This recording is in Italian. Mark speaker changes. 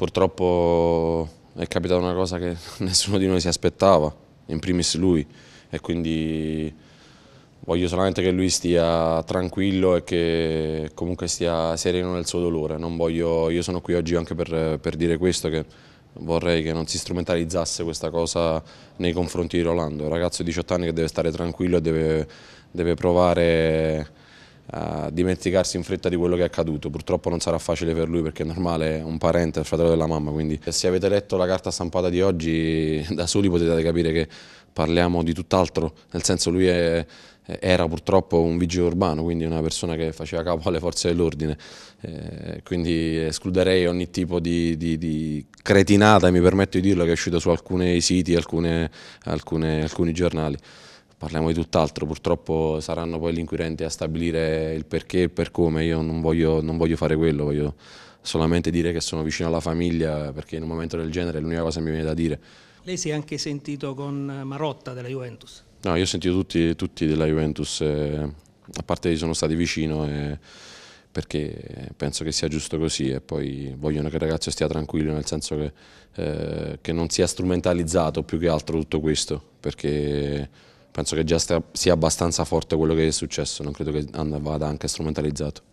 Speaker 1: Purtroppo è capitata una cosa che nessuno di noi si aspettava, in primis lui, e quindi voglio solamente che lui stia tranquillo e che comunque stia sereno nel suo dolore. Voglio, io sono qui oggi anche per, per, dire questo, che vorrei che non si strumentalizzasse questa cosa nei confronti di Rolando, un ragazzo di 18 anni che deve stare tranquillo e deve, deve provare dimenticarsi in fretta di quello che è accaduto. Purtroppo non sarà facile per lui perché è normale, è un parente, è il fratello della mamma, quindi se avete letto la carta stampata di oggi da soli potete capire che parliamo di tutt'altro, nel senso lui è, era purtroppo un vigile urbano, quindi una persona che faceva capo alle forze dell'ordine, eh, quindi escluderei ogni tipo di, di, di, cretinata, mi permetto di dirlo, che è uscita su alcuni siti, alcune, alcune, alcuni giornali parliamo di tutt'altro, purtroppo saranno poi gli inquirenti a stabilire il perché e il per come, io non voglio, non voglio, fare quello, voglio solamente dire che sono vicino alla famiglia perché in un momento del genere è l'unica cosa che mi viene da dire.
Speaker 2: Lei si è anche sentito con Marotta della Juventus?
Speaker 1: No, io ho sentito tutti, tutti della Juventus, eh, a parte che sono stati vicino eh, perché penso che sia giusto così e poi vogliono che il ragazzo stia tranquillo nel senso che, eh, che non sia strumentalizzato più che altro tutto questo perché penso che già sia abbastanza forte quello che è successo, non credo che vada anche strumentalizzato.